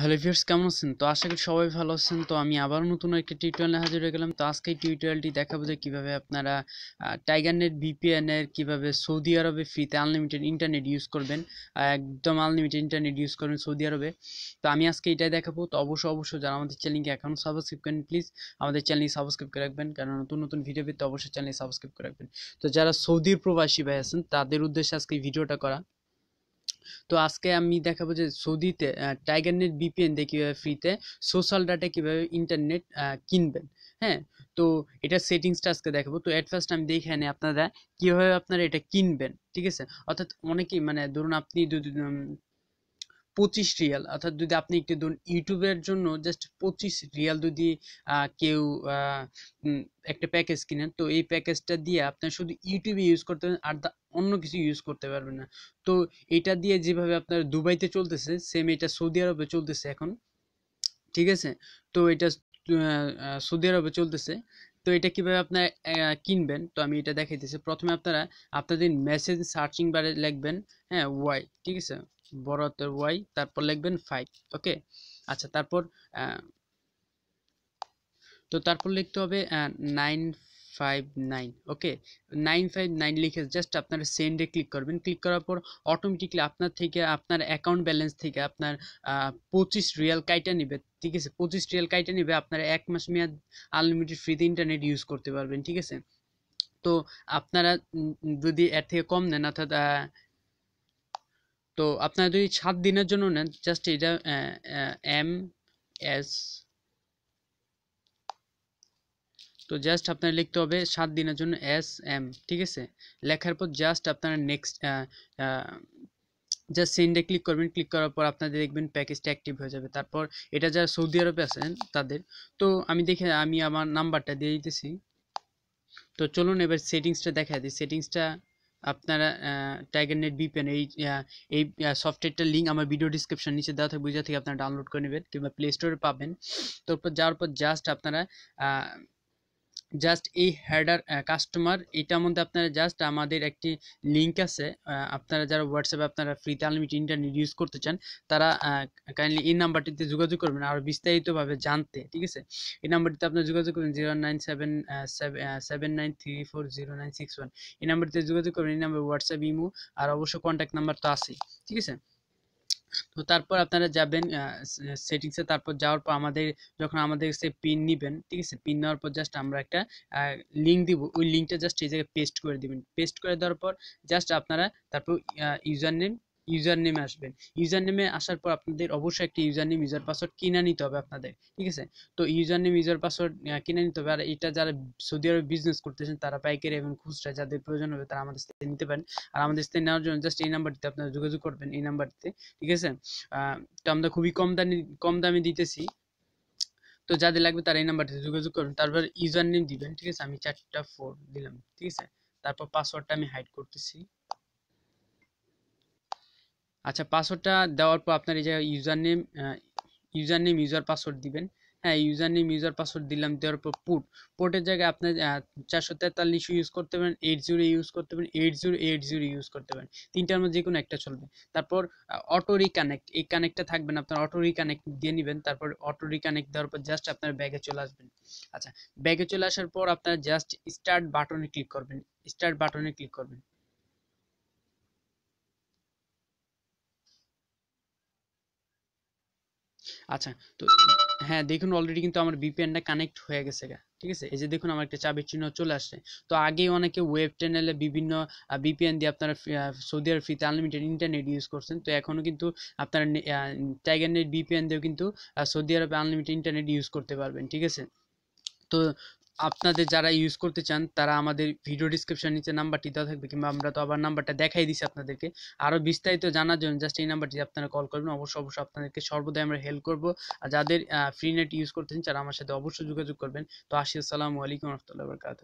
hello viewers কেমন আছেন তো আশা করি সবাই ভালো আছেন তো আমি আবার নতুন একটা টিউটোরিয়ালে হাজির হয়ে গেলাম তো আজকে টিউটোরিয়ালটি দেখাবো যে কীভাবে আপনারা টাইগার নেট এর কীভাবে সৌদি আরবে ফ্রিতে আনলিমিটেড ইন্টারনেট ইউজ করবেন একদম আনলিমিটেড ইন্টারনেট ইউজ করবেন সৌদি আরবে তো আমি আজকে এটাই দেখাবো তো অবশ্যই অবশ্যই যারা আমাদের চ্যানেলকে এখনও সাবস্ক্রাইব করেন প্লিজ আমাদের চ্যানেলটি সাবস্ক্রাইব করে রাখবেন কারণ নতুন নতুন ভিডিও পেতে অবশ্যই চ্যানেল সাবস্ক্রাইব করে রাখবেন তো যারা সৌদির প্রবাসী ভাই আছেন তাদের উদ্দেশ্যে আজকে ভিডিওটা করা তো আজকে আমি দেখাবো যে সৌদিতে টাইগার নেট বিপিএন দিয়ে কীভাবে ফ্রিতে সোশ্যাল ডাটা কীভাবে ইন্টারনেট কিনবেন হ্যাঁ তো এটা সেটিংসটা আজকে দেখাবো তো অ্যাট ফার্স্ট আমি দেখে আনি আপনারা কীভাবে আপনারা এটা কিনবেন ঠিক আছে অর্থাৎ অনেকেই মানে ধরুন আপনি যদি পঁচিশ রিয়াল অর্থাৎ যদি আপনি একটি ধরুন ইউটিউবের জন্য জাস্ট পঁচিশ রিয়াল যদি কেউ একটা প্যাকেজ কিনেন তো এই প্যাকেজটা দিয়ে আপনার শুধু ইউটিউবে ইউজ করতে পারেন আর অন্য কিছু ইউজ করতে পারবেন না তো এটা দিয়ে যেভাবে আপনার দুবাইতে চলতেছে সেম এটা সৌদি আরবে চলতেছে এখন ঠিক আছে তো এটা সৌদি আরবে চলতেছে তো এটা কিভাবে আপনার কিনবেন তো আমি এটা দেখাইতেছি প্রথমে আপনারা আপনাদের মেসেজ সার্চিং বারে লিখবেন হ্যাঁ ওয়াই ঠিক আছে বড় ওয়াই তারপর লিখবেন ফাইভ ওকে আচ্ছা তারপর তো তারপর লিখতে হবে nine five nine okay nine five nine লিখে জাস্ট আপনারা সেন্ডে ক্লিক করবেন ক্লিক করার পর অটোমেটিকলি আপনার থেকে আপনার অ্যাকাউন্ট ব্যালেন্স থেকে আপনার পঁচিশ রিয়াল কাইটা নেবে ঠিক আছে পঁচিশ রিয়াল কাইটা নেবে আপনারা এক মাস মেয়াদ আনলিমিটেড ফ্রিতে ইন্টারনেট ইউজ করতে পারবেন ঠিক আছে তো আপনারা যদি এর থেকে কম নেন অর্থাৎ তো আপনারা যদি সাত দিনের জন্য নেন জাস্ট এটা এম এস তো জাস্ট আপনার লিখতে হবে সাত দিনের জন্য এস এম ঠিক আছে লেখার পর জাস্ট আপনারা নেক্সট জাস্ট সেন্ডে ক্লিক করবেন ক্লিক করার পর আপনাদের দেখবেন প্যাকেজটা অ্যাক্টিভ হয়ে যাবে তারপর এটা যারা সৌদি আরবে আছেন তাদের তো আমি দেখে আমি আমার নাম্বারটা দিয়ে দিতেছি তো চলুন এবার সেটিংসটা দেখা দিই সেটিংসটা আপনারা টাইগার নেট বিপেন এই এই সফটওয়্যারটার লিঙ্ক আমার ভিডিও ডিসক্রিপশন নিচে দেওয়া থাকবে বুঝা থেকে আপনারা ডাউনলোড করে নেবেন কিংবা প্লে স্টোরে পাবেন তারপর যাওয়ার পর জাস্ট আপনারা জাস্ট এই হেডার কাস্টমার এটার মধ্যে আপনারা জাস্ট আমাদের একটি লিঙ্ক আছে আপনারা যারা হোয়াটসঅ্যাপে আপনারা ফ্রিতে আনলিমিটেড ইন্টারনেট ইউজ করতে চান তারা কাইন্ডলি এই নাম্বারটিতে যোগাযোগ করবেন আর বিস্তারিতভাবে জানতে ঠিক আছে এই নাম্বারটিতে আপনারা যোগাযোগ করবেন zero nine seven seven nine three four zero nine six one এই নাম্বারটিতে যোগাযোগ করবেন এই নাম্বার হোয়াটসঅ্যাপ ইমো আর অবশ্য কন্ট্যাক্ট নাম্বার তো আছেই ঠিক আছে তো তারপর আপনারা যাবেন সেটিংসে তারপর যাওয়ার পর আমাদের যখন আমাদের সে পিন নেবেন ঠিক আছে পিন নেওয়ার পর জাস্ট আমরা একটা লিঙ্ক দিব ওই লিঙ্কটা জাস্ট এই জায়গায় পেস্ট করে দেবেন পেস্ট করে দেওয়ার পর জাস্ট আপনারা তারপর ইউজার নেম ইউজার নেমে আসবেন ইউজার নেমে আসার পর আপনাদের অবশ্যই একটি ইউজার নেম ইউজার পাসওয়ার্ড কিনে নিতে হবে আপনাদের ঠিক আছে তো ইউজার নেম ইউজার পাসওয়ার্ড কিনে নিতে হবে আর এটা যারা সৌদি আরবে বিজনেস করতেছেন তারা পাইকারি এবং খুচরা যাদের প্রয়োজন হবে তারা আমাদের থেকে নিতে পারেন আর আমাদের থেকে নেওয়ার জন্য জাস্ট এই নাম্বারটিতে আপনারা যোগাযোগ করবেন এই নাম্বারটিতে ঠিক আছে তো আমরা খুবই কম দামে কম দামে দিতেছি তো যাদের লাগবে তারা এই নাম্বারটিতে যোগাযোগ করবেন তারপর ইউজার নেম দিবেন ঠিক আছে আমি চারটা ফোর দিলাম ঠিক আছে তারপর পাসওয়ার্ডটা আমি হাইড করতেছি আচ্ছা পাসওয়ার্ডটা দেওয়ার পর আপনার এই যে user name user name user password দিবেন হ্যাঁ ইউজার নেম ইউজার পাসওয়ার্ড দিলাম দেওয়ার পর পুট পোর্টের জায়গায় আপনার চারশো তেতাল্লিশ ইউজ করতে পারেন এইট জিরো ইউজ করতে পারেন eight zero eight zero use করতে পারেন তিনটার মধ্যে যে কোনো একটা চলবে তারপর অটো রিকানেক্ট এই কানেক্টটা থাকবেন আপনার অটো রিকানেক্ট দিয়ে নেবেন তারপর অটো রিকানেক্ট দেওয়ার পর জাস্ট আপনার ব্যাগে চলে আসবেন আচ্ছা ব্যাগে চলে আসার পর আপনার জাস্ট স্টার্ট বাটনে ক্লিক করবেন স্টার্ট বাটনে ক্লিক করবেন আচ্ছা তো হ্যাঁ দেখুন অলরেডি কিন্তু আমার টা কানেক্ট হয়ে গেছে ঠিক আছে এই যে দেখুন আমার একটা চাবির চিহ্ন চলে আসছে তো আগে অনেকে ওয়েব চ্যানেলে বিভিন্ন বিপিএন দিয়ে আপনারা সৌদি আরব ফ্রিতে আনলিমিটেড ইন্টারনেট ইউজ করছেন তো এখনও কিন্তু আপনারা টাইগার নেট বিপিএন দিয়েও কিন্তু সৌদি আরবে আনলিমিটেড ইন্টারনেট ইউজ করতে পারবেন ঠিক আছে তো আপনাদের যারা ইউজ করতে চান তারা আমাদের ভিডিও ডিসক্রিপশন নিচে নাম্বারটি দেওয়া থাকবে কিংবা আমরা তো আবার নাম্বারটা দেখাই দিছি আপনাদেরকে আরও বিস্তারিত জানার জন্য জাস্ট এই নাম্বারটি আপনারা কল করবেন অবশ্যই অবশ্যই আপনাদেরকে সর্বদাই আমরা হেল্প করব আর যাদের ফ্রি নেট ইউজ করতে চান তারা আমার সাথে অবশ্যই যোগাযোগ করবেন তো আসি আসসালামু আলাইকুম রহমতুল্লাহ বরকাত